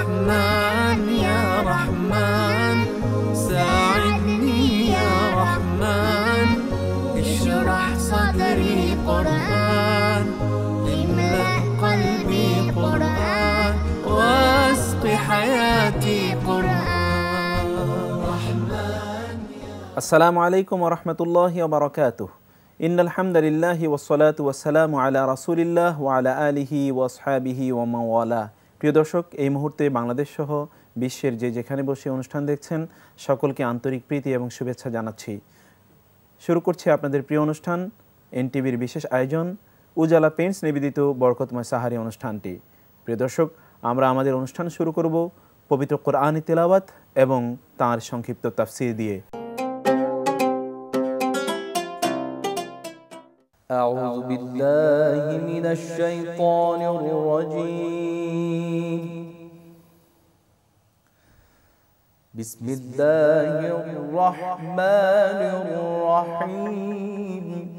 رحمن يا رحمن ساعدني يا رحمن اشرح صدري قرآن املأ قلبي قرآن واسق حياتي قرآن السلام عليكم ورحمة الله وبركاته إن الحمد لله والصلاة والسلام على رسول الله وعلى آله وأصحابه ومن والاه প্রিয় দর্শক এই মুহূর্তে বাংলাদেশ সহ বিশ্বের যে যেখানে বসে অনুষ্ঠান দেখছেন সকলকে আন্তরিক প্রীতি এবং শুভেচ্ছা জানাচ্ছি শুরু করছি আপনাদের প্রিয় অনুষ্ঠান এনটিভির বিশেষ আয়োজন উজালা পেন্স নিবেদিত বরকতময় সাহারি অনুষ্ঠানটি প্রিয় দর্শক আমরা আমাদের অনুষ্ঠান শুরু করব পবিত্র কোরআন তেলাওয়াত এবং তার সংক্ষিপ্ত তাফসির দিয়ে أعوذ بالله من الشيطان الرجيم بسم الله الرحمن الرحيم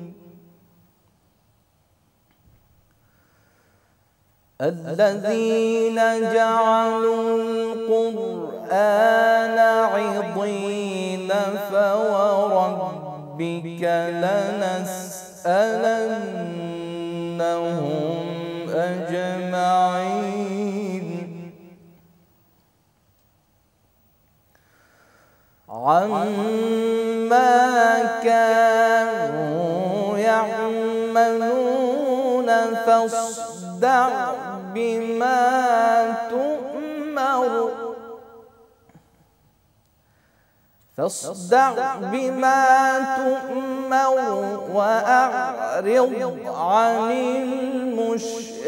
الذين جعلوا القرآن عضين فورب ربك لنسألنهم أجمعين عما كانوا يعملون فاصدع بما تؤمر فاصدع بما تؤمر وأعرض عن المشركين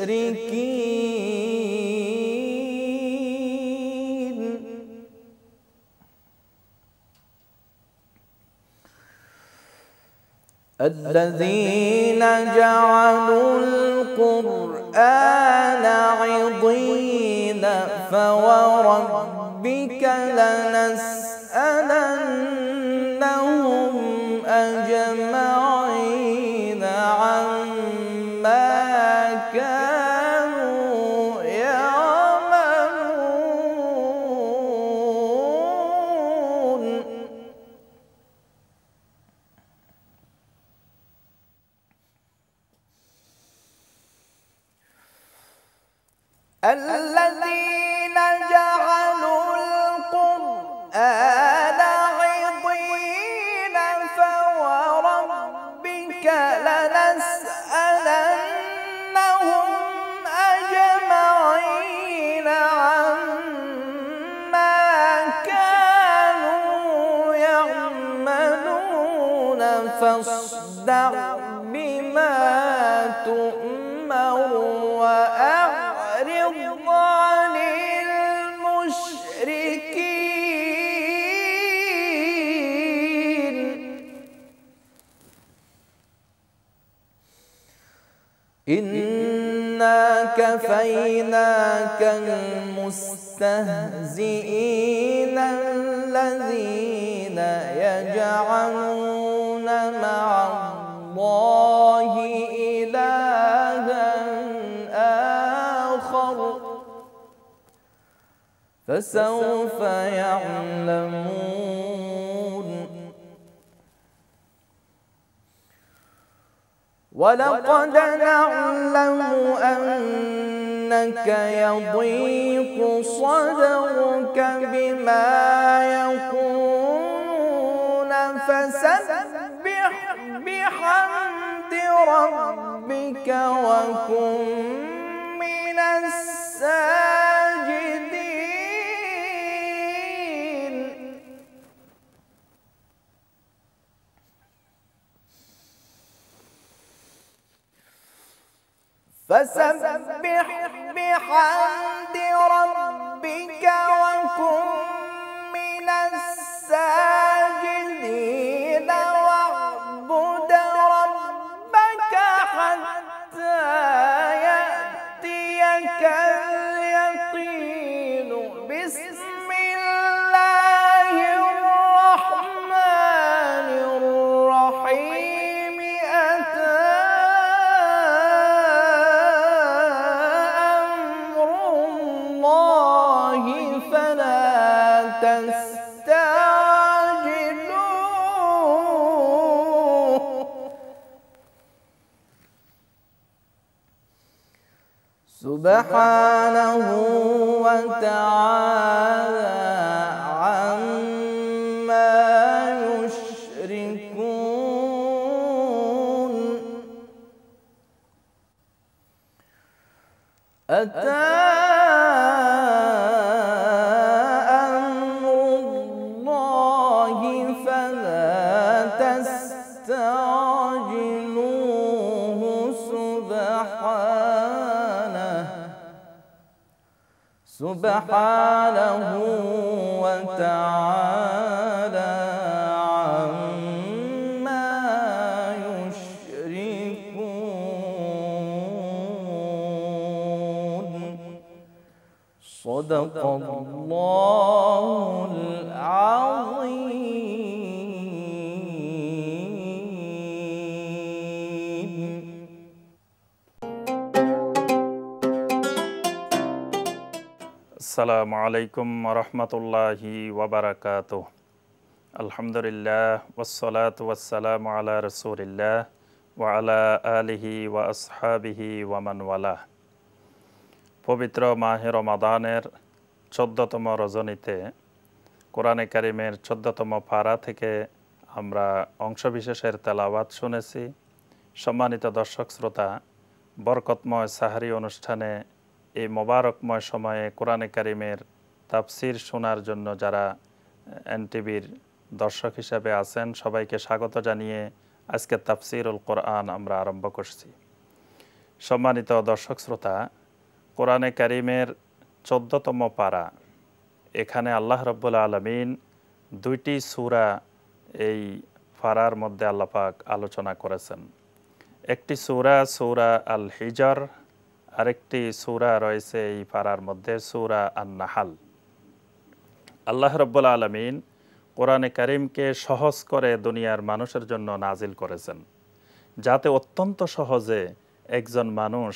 الذين جعلوا القرآن عضين فورب ربك لنسألنهم أجمعين عما كانوا يعملون ألا وكفيناك المستهزئين الذين يجعلون مع الله إلها آخر فسوف يعلمون ولقد نعلم أن إنك يضيق صدرك بما يقولون فسبح بحمد ربك وكن من السائلين فسبح بحمد ربك وكن من السائلين سبحانه وتعالى سبحانه وتعالى عما يشركون صدق الله আসসালামু আলাইকুম রহমতুল্লাহি ওবরাকাত আলহামদুলিল্লাহ ওসলাত ওসালাম আলা রসুলিল্লাহ আলা আলিহি ওয়া আসহাবিহি ওয়ামানওয়ালা পবিত্র মাহে রমাদানের চোদ্দতম রজনীতে কোরআনে কারিমের চোদ্দতম পাড়া থেকে আমরা অংশবিশেষের তেলাওয়াত শুনেছি সম্মানিত দর্শক শ্রোতা বরকতময় সাহারি অনুষ্ঠানে এই মোবারকময় সময়ে কোরআনে কারিমের তাফসির শোনার জন্য যারা এনটিভির দর্শক হিসাবে আছেন সবাইকে স্বাগত জানিয়ে আজকে তাফসিরুল কোরআন আমরা আরম্ভ করছি সম্মানিত দর্শক শ্রোতা কোরআনে কারিমের চোদ্দতম পাড়া এখানে আল্লাহ রব্বুল আলমিন দুইটি সুরা এই ফারার মধ্যে আল্লাপাক আলোচনা করেছেন একটি সুরা সুরা আল হিজর আরেকটি সুরা রয়েছে এই পাড়ার মধ্যে সুরা আন্নাহাল আল্লাহ রব্বুল আলমিন কোরআনে করিমকে সহজ করে দুনিয়ার মানুষের জন্য নাজিল করেছেন যাতে অত্যন্ত সহজে একজন মানুষ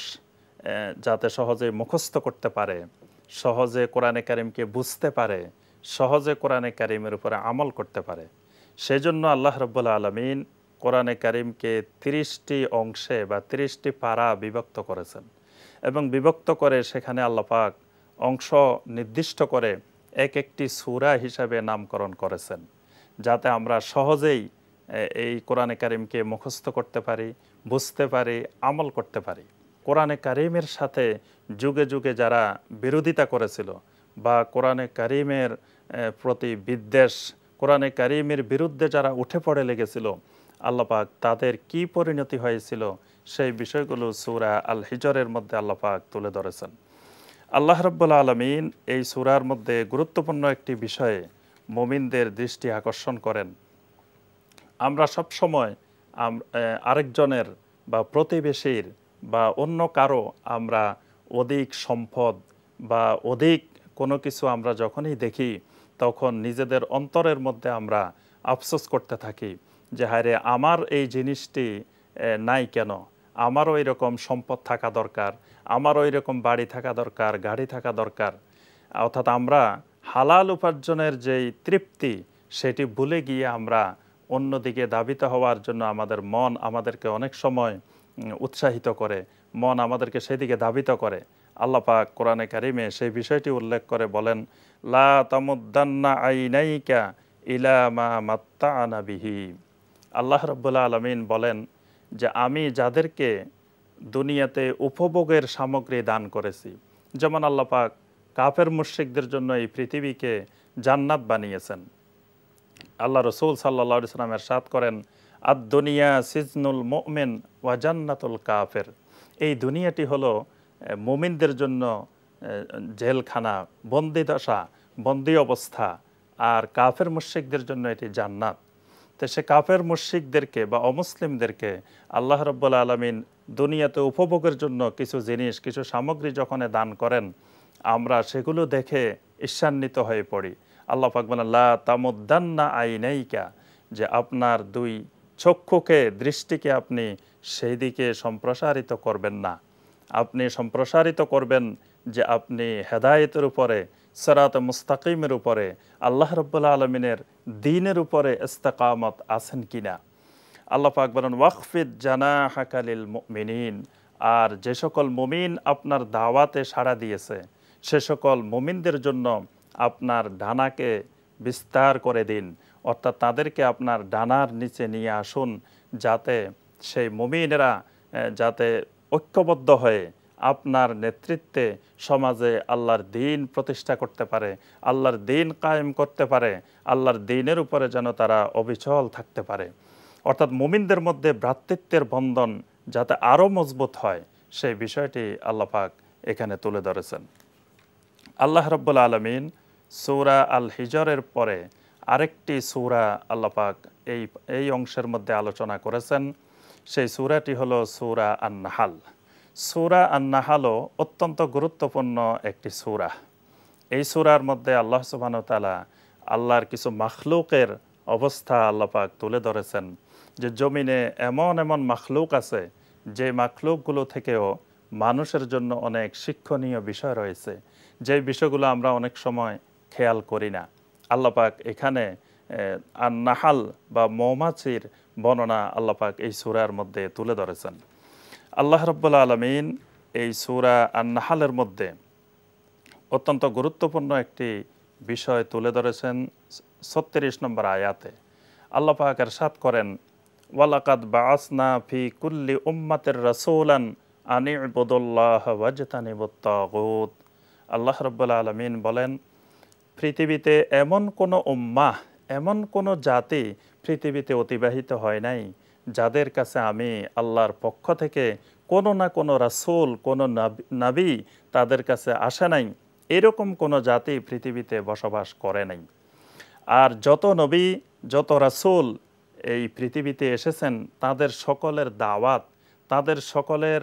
যাতে সহজে মুখস্থ করতে পারে সহজে কোরআনে করিমকে বুঝতে পারে সহজে কোরআনে করিমের উপরে আমল করতে পারে সেজন্য আল্লাহ রব্বুল আলমিন কোরআনে করিমকে তিরিশটি অংশে বা তিরিশটি পারা বিভক্ত করেছেন এবং বিভক্ত করে সেখানে আল্লাপাক অংশ নির্দিষ্ট করে এক একটি সুরা হিসাবে নামকরণ করেছেন যাতে আমরা সহজেই এই কোরআনে কারিমকে মুখস্থ করতে পারি বুঝতে পারি আমল করতে পারি কোরআনে কারিমের সাথে যুগে যুগে যারা বিরোধিতা করেছিল বা কোরআনে কারিমের প্রতি বিদ্বেষ কোরআনে কারিমের বিরুদ্ধে যারা উঠে পড়ে লেগেছিল আল্লাপাক তাদের কি পরিণতি হয়েছিল সেই বিষয়গুলো সুরা আল হিজরের মধ্যে আল্লাপাক তুলে ধরেছেন আল্লাহ রব্বুল্লা আলমিন এই সুরার মধ্যে গুরুত্বপূর্ণ একটি বিষয়ে মমিনদের দৃষ্টি আকর্ষণ করেন আমরা সবসময় আরেকজনের বা প্রতিবেশীর বা অন্য কারো আমরা অধিক সম্পদ বা অধিক কোনো কিছু আমরা যখনই দেখি তখন নিজেদের অন্তরের মধ্যে আমরা আফসোস করতে থাকি যে হায় আমার এই জিনিসটি নাই কেন আমারও এরকম সম্পদ থাকা দরকার আমারও এরকম বাড়ি থাকা দরকার গাড়ি থাকা দরকার অর্থাৎ আমরা হালাল উপার্জনের যেই তৃপ্তি সেটি ভুলে গিয়ে আমরা অন্যদিকে ধাবিত হওয়ার জন্য আমাদের মন আমাদেরকে অনেক সময় উৎসাহিত করে মন আমাদেরকে সেদিকে ধাবিত করে আল্লাহ পাক কোরআনে কারিমে সেই বিষয়টি উল্লেখ করে বলেন লা তামুদ্দান্না নাইকা ইলা মা মাত্তা আনাবিহি আল্লাহ রব্বুল্লা আলমিন বলেন যে আমি যাদেরকে দুনিয়াতে উপভোগের সামগ্রী দান করেছি যেমন আল্লাপাক কাফের মুশ্রিকদের জন্য এই পৃথিবীকে জান্নাত বানিয়েছেন আল্লাহ রসুল সাল্লা ইসলামের সাত করেন আদ দুনিয়া সিজনুল মোমেন ওয়া জান্নাতুল কাফের এই দুনিয়াটি হলো মোমিনদের জন্য জেলখানা বন্দি দশা বন্দি অবস্থা আর কাফের মুশ্রিকদের জন্য এটি জান্নাত তো সে কাফের মুশিকদেরকে বা অমুসলিমদেরকে আল্লাহ রব্বুল আলমিন দুনিয়াতে উপভোগের জন্য কিছু জিনিস কিছু সামগ্রী যখন দান করেন আমরা সেগুলো দেখে ঈর্ষান্বিত হয়ে পড়ি আল্লাহ ফাকবাল্লাহ তামুদ্দান্না আইনাইকা যে আপনার দুই চক্ষুকে দৃষ্টিকে আপনি সেই দিকে সম্প্রসারিত করবেন না আপনি সম্প্রসারিত করবেন যে আপনি হেদায়তের উপরে সরাত মুস্তাকিমের উপরে আল্লাহ রব্বুল্লা আলমিনের দিনের উপরে ইস্তাকামত আছেন কিনা আল্লাহ পাক বলেন ওয়াকফিদ জানা হাকালিল মিনিন আর যে সকল মুমিন আপনার দাওয়াতে সাড়া দিয়েছে সে সকল মুমিনদের জন্য আপনার ডানাকে বিস্তার করে দিন অর্থাৎ তাদেরকে আপনার ডানার নিচে নিয়ে আসুন যাতে সেই মুমিনেরা যাতে ঐক্যবদ্ধ হয়ে আপনার নেতৃত্বে সমাজে আল্লাহর দিন প্রতিষ্ঠা করতে পারে আল্লাহর দিন কায়েম করতে পারে আল্লাহর দিনের উপরে যেন তারা অবিচল থাকতে পারে অর্থাৎ মুমিনদের মধ্যে ভ্রাতৃত্বের বন্ধন যাতে আরও মজবুত হয় সেই বিষয়টি আল্লাপাক এখানে তুলে ধরেছেন আল্লাহ রব্বুল আলমিন সৌরা আল হিজরের পরে আরেকটি সৌরা আল্লাপাক এই এই অংশের মধ্যে আলোচনা করেছেন সেই সুরাটি হলো সৌরা আন্নাহাল সুরা আন্না হালো অত্যন্ত গুরুত্বপূর্ণ একটি সুরা এই সুরার মধ্যে আল্লাহ সুবাহতালা আল্লাহর কিছু মাখলুকের অবস্থা আল্লাপাক তুলে ধরেছেন যে জমিনে এমন এমন মাখলুক আছে যে মাখলুকগুলো থেকেও মানুষের জন্য অনেক শিক্ষণীয় বিষয় রয়েছে যে বিষয়গুলো আমরা অনেক সময় খেয়াল করি না আল্লাপাক এখানে আর নাহাল বা মৌমাছির বর্ণনা আল্লাপাক এই সুরার মধ্যে তুলে ধরেছেন আল্লাহ রব্বুল আলমিন এই সুরা আন্নাহালের মধ্যে অত্যন্ত গুরুত্বপূর্ণ একটি বিষয় তুলে ধরেছেন ছত্রিশ নম্বর আয়াতে আল্লাহ পাক সাত করেন ওয়ালাকাদ বা আসনা ফি কুল্লি উম্মাতের রসৌলান আনি বদুল্লাহ বুত আল্লাহ রব্বুল আলমিন বলেন পৃথিবীতে এমন কোনো উম্মাহ এমন কোনো জাতি পৃথিবীতে অতিবাহিত হয় নাই যাদের কাছে আমি আল্লাহর পক্ষ থেকে কোনো না কোনো রাসুল কোনো নাবি তাদের কাছে আসে নাই এরকম কোনো জাতি পৃথিবীতে বসবাস করে নাই আর যত নবী যত রাসুল এই পৃথিবীতে এসেছেন তাদের সকলের দাওয়াত তাদের সকলের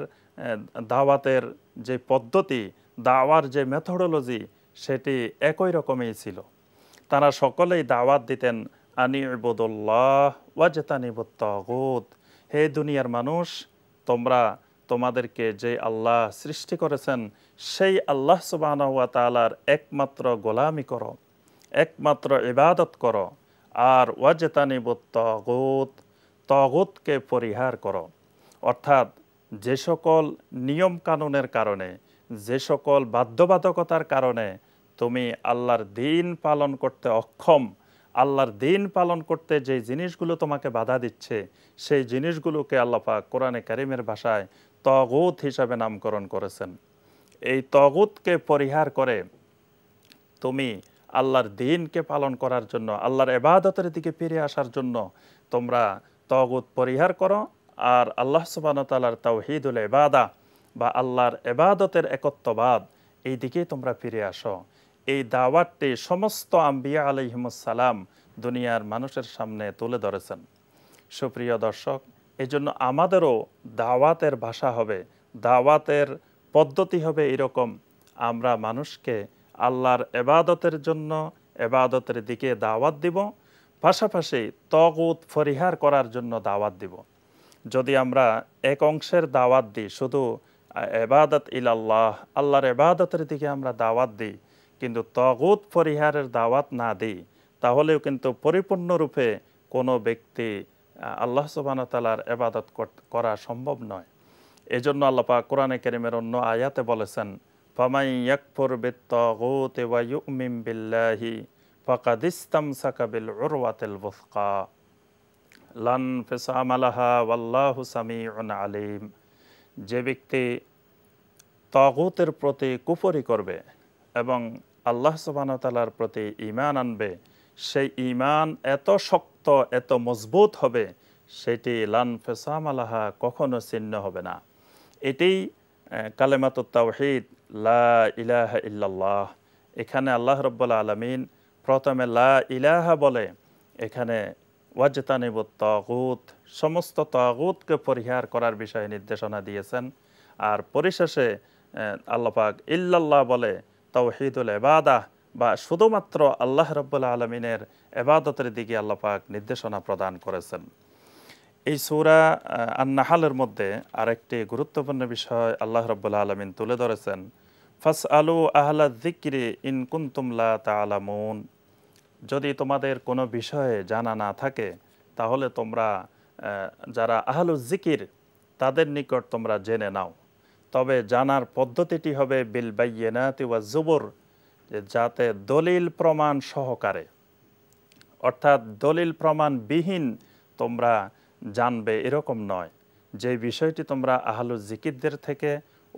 দাওয়াতের যে পদ্ধতি দাওয়ার যে মেথোডোলজি সেটি একই রকমই ছিল তারা সকলেই দাওয়াত দিতেন আনি ইবুদুল্লাহ হে দুনিয়ার মানুষ তোমরা তোমাদেরকে যে আল্লাহ সৃষ্টি করেছেন সেই আল্লাহ সুবাহানহুয়া তালার একমাত্র গোলামি করো একমাত্র ইবাদত করো আর ওয়াজেতানিবুত্তগুত তগুতকে পরিহার করো অর্থাৎ যে সকল নিয়ম কানুনের কারণে যে সকল বাধ্যবাধকতার কারণে তুমি আল্লাহর দিন পালন করতে অক্ষম আল্লাহর দিন পালন করতে যে জিনিসগুলো তোমাকে বাধা দিচ্ছে সেই জিনিসগুলোকে আল্লাপাক কোরআনে কারিমের ভাষায় তগুত হিসাবে নামকরণ করেছেন এই তগুতকে পরিহার করে তুমি আল্লাহর দিনকে পালন করার জন্য আল্লাহর এবাদতের দিকে ফিরে আসার জন্য তোমরা তগুত পরিহার করো আর আল্লাহ সুবাহতালার তাওহিদুল এবাদা বা আল্লাহর এবাদতের একত্ববাদ এই দিকেই তোমরা ফিরে আসো এই দাওয়াতটি সমস্ত আম্বিয়া আলহিমসালাম দুনিয়ার মানুষের সামনে তুলে ধরেছেন সুপ্রিয় দর্শক এজন্য আমাদেরও দাওয়াতের ভাষা হবে দাওয়াতের পদ্ধতি হবে এরকম আমরা মানুষকে আল্লাহর এবাদতের জন্য এবাদতের দিকে দাওয়াত দিব পাশাপাশি তগুত ফরিহার করার জন্য দাওয়াত দিব যদি আমরা এক অংশের দাওয়াত দিই শুধু এবাদত ইলাল্লাহ আল্লাহর এবাদতের দিকে আমরা দাওয়াত দিই কিন্তু তগুত পরিহারের দাওয়াত না দিই তাহলেও কিন্তু পরিপূর্ণরূপে কোনো ব্যক্তি আল্লাহ সুবাহতালার এবাদত করা সম্ভব নয় এজন্য আল্লাপা কোরআনে কেরিমের অন্য আয়াতে বলেছেন ফামাই ইয়াকফুর বিত্তাগুত ওয়া ইউমিন বিল্লাহি ফকা দিস্তাম সাকাবিল উরওয়াতিল বুসকা লান ফিসামালাহা ওয়াল্লাহু সামিউন আলিম যে ব্যক্তি তগুতের প্রতি কুফরি করবে এবং আল্লাহ সুবাহতালার প্রতি ইমান আনবে সেই ইমান এত শক্ত এত মজবুত হবে সেটি লান ফেসাম আলাহা কখনো ছিন্ন হবে না এটি কালেমাত তাওহিদ লা ইলাহ ইল্লাল্লাহ এখানে আল্লাহ রব্বুল্লা আলমিন প্রথমে লা ইলাহা বলে এখানে ওয়াজতানিব তাগুত সমস্ত তাগুতকে পরিহার করার বিষয়ে নির্দেশনা দিয়েছেন আর পরিশেষে আল্লাপাক ইল্লাল্লাহ বলে তৌহিদুল এবাদা বা শুধুমাত্র আল্লাহ রব্বুল আলমিনের এবাদতের দিকে আল্লাপাক নির্দেশনা প্রদান করেছেন এই সুরা আন্নাহালের মধ্যে আরেকটি গুরুত্বপূর্ণ বিষয় আল্লাহ রব্বুল আলমিন তুলে ধরেছেন ফাস আলু আহলা জিকিরে ইনকুন্তুমলা তালামুন যদি তোমাদের কোনো বিষয়ে জানা না থাকে তাহলে তোমরা যারা আহলু জিকির তাদের নিকট তোমরা জেনে নাও তবে জানার পদ্ধতিটি হবে বিল বাইয়েনাতি ওয়া জুবর যাতে দলিল প্রমাণ সহকারে অর্থাৎ দলিল প্রমাণ বিহীন তোমরা জানবে এরকম নয় যে বিষয়টি তোমরা আহলু জিকিরদের থেকে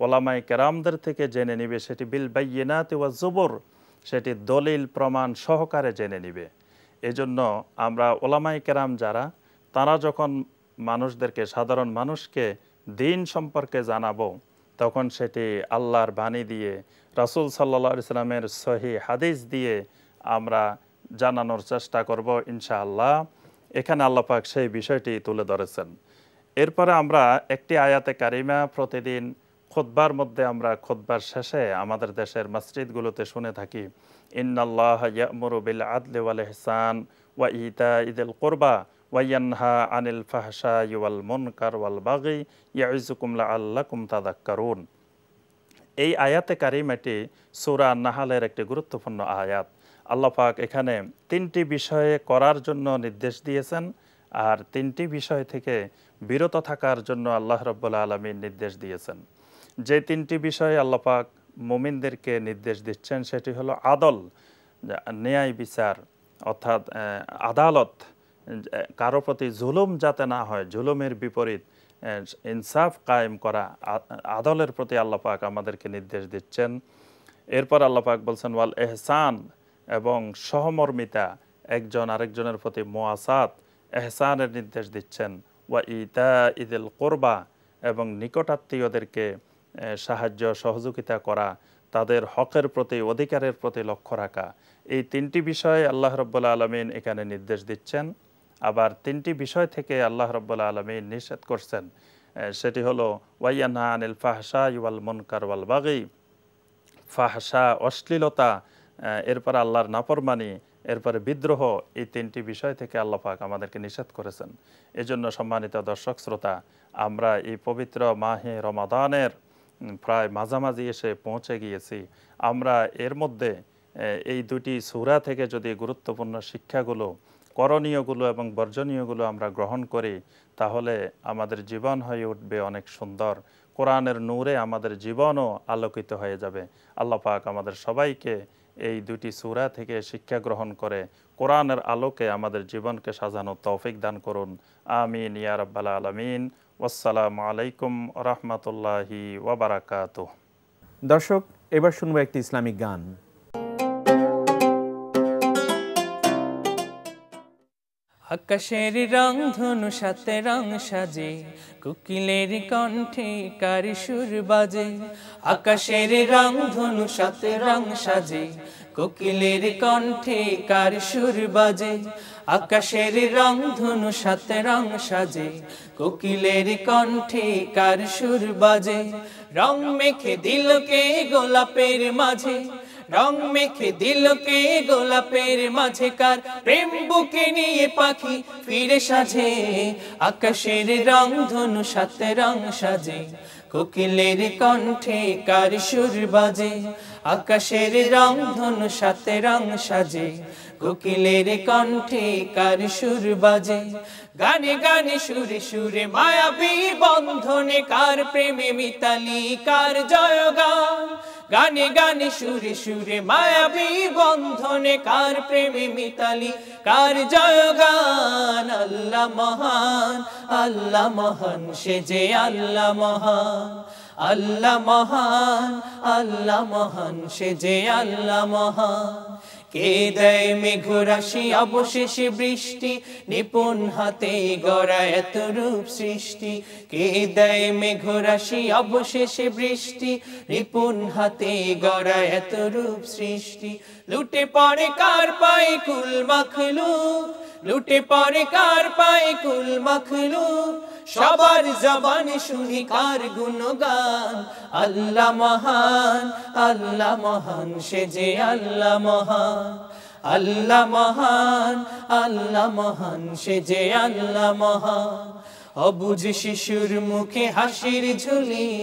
ওলামাই কেরামদের থেকে জেনে নিবে সেটি বিল বাইয়েনাতি ওয়া জুবর সেটি দলিল প্রমাণ সহকারে জেনে নিবে এজন্য আমরা ওলামাই কেরাম যারা তারা যখন মানুষদেরকে সাধারণ মানুষকে দিন সম্পর্কে জানাবো তখন সেটি আল্লাহর বাণী দিয়ে রাসুল সাল্লা ইসলামের সহি হাদিস দিয়ে আমরা জানানোর চেষ্টা করব ইনশাআল্লাহ এখানে আল্লাপাক সেই বিষয়টি তুলে ধরেছেন এরপরে আমরা একটি আয়াতে কারিমা প্রতিদিন খোদবার মধ্যে আমরা খোদবার শেষে আমাদের দেশের মসজিদগুলোতে শুনে থাকি ইন্নাল্লাহ ইয়া বিল আদলে ওয়াল ওয়া ইতা ইদুল কোরবা ওয়াইয়ানহা আনিল ফাহসা ইউয়াল মুনকার ওয়াল বাগি ইয়াইজুকুমলা আল্লাকুম তাদাক্কারুন এই আয়াতে কারিমাটি সুরা নাহালের একটি গুরুত্বপূর্ণ আয়াত আল্লাপাক এখানে তিনটি বিষয়ে করার জন্য নির্দেশ দিয়েছেন আর তিনটি বিষয় থেকে বিরত থাকার জন্য আল্লাহ রব্বুল্লা আলমীর নির্দেশ দিয়েছেন যে তিনটি বিষয়ে আল্লাপাক মোমিনদেরকে নির্দেশ দিচ্ছেন সেটি হলো আদল ন্যায় বিচার অর্থাৎ আদালত কারো প্রতি জুলুম যাতে না হয় জুলুমের বিপরীত ইনসাফ কায়েম করা আদলের প্রতি আল্লাপাক আমাদেরকে নির্দেশ দিচ্ছেন এরপর আল্লাপাক বলছেন ওয়াল এহসান এবং সহমর্মিতা একজন আরেকজনের প্রতি মোয়াসাত এহসানের নির্দেশ দিচ্ছেন ওয়া ইতা ঈদুল কোরবা এবং নিকটাত্মীয়দেরকে সাহায্য সহযোগিতা করা তাদের হকের প্রতি অধিকারের প্রতি লক্ষ্য রাখা এই তিনটি বিষয়ে আল্লাহ রব্বুল্লা আলমিন এখানে নির্দেশ দিচ্ছেন আবার তিনটি বিষয় থেকে আল্লাহ রব্বুল্লা আলমী নিষেধ করছেন সেটি হলো ওয়াইয়ানহা আনিল ফাহসা ইউয়াল মুনকার ওয়াল বাগি ফাহসা অশ্লীলতা এরপর আল্লাহর নাফরমানি এরপরে বিদ্রোহ এই তিনটি বিষয় থেকে আল্লাপাক আমাদেরকে নিষেধ করেছেন এজন্য সম্মানিত দর্শক শ্রোতা আমরা এই পবিত্র মাহে রমাদানের প্রায় মাঝামাঝি এসে পৌঁছে গিয়েছি আমরা এর মধ্যে এই দুটি সুরা থেকে যদি গুরুত্বপূর্ণ শিক্ষাগুলো করণীয়গুলো এবং বর্জনীয়গুলো আমরা গ্রহণ করি তাহলে আমাদের জীবন হয়ে উঠবে অনেক সুন্দর কোরআনের নূরে আমাদের জীবনও আলোকিত হয়ে যাবে আল্লাহ পাক আমাদের সবাইকে এই দুটি সুরা থেকে শিক্ষা গ্রহণ করে কোরআনের আলোকে আমাদের জীবনকে সাজানো তৌফিক দান করুন আমিন ইয়া রাব্বাল আলমিন আসসালামু আলাইকুম রহমতুল্লাহি ওবরাকাত দর্শক এবার শুনবো একটি ইসলামিক গান আকাশের রং ধনু সাথে রং সাজে কুকিলের কণ্ঠে কারি সুর বাজে আকাশের রং ধনু সাথে রং সাজে কোকিলের কণ্ঠে কার সুর বাজে আকাশের রং ধনু সাথে রং সাজে কোকিলের কণ্ঠে কার সুর বাজে রং মেখে দিলকে গোলাপের মাঝে রং মেখে দিলকে গোলাপের মাঝে কার প্রেম বুকে নিয়ে পাখি ফিরে সাজে আকাশের রং ধনু সাথে রং সাজে কোকিলের কণ্ঠে কার সুর বাজে আকাশের রং ধনু সাথে রং সাজে কোকিলের কণ্ঠে কার সুর বাজে গানে গানে সুরে সুরে মায়াবী বন্ধনে কার প্রেমে মিতালি কার জয়গান গানে গানে সুরে সুরে মায়াবী বন্ধনে কার প্রেমে মিতালি কার জয়গান আল্লাহ মহান আল্লাহ মহান সে যে আল্লাহ মহান আল্লাহ মহান আল্লাহ মহান সে যে আল্লাহ মহান কে দেয় রাশি অবশেষে বৃষ্টি নিপুণ হাতে গড়া এত রূপ সৃষ্টি কে দেয় মেঘ রাশি অবশেষে বৃষ্টি নিপুণ হাতে গড়া এত রূপ সৃষ্টি লুটে পরে কার পায়ে কুল মাখলু লুটে পরে কার পায়ে কুল মাখলু সবার জবানে শুনি কার গুণগান আল্লাহ মহান আল্লাহ মহান সে যে আল্লাহ মহান আল্লাহ মহান আল্লাহ মহান সে যে আল্লাহ মহান অবুজ শিশুর মুখে হাসির ঝুলি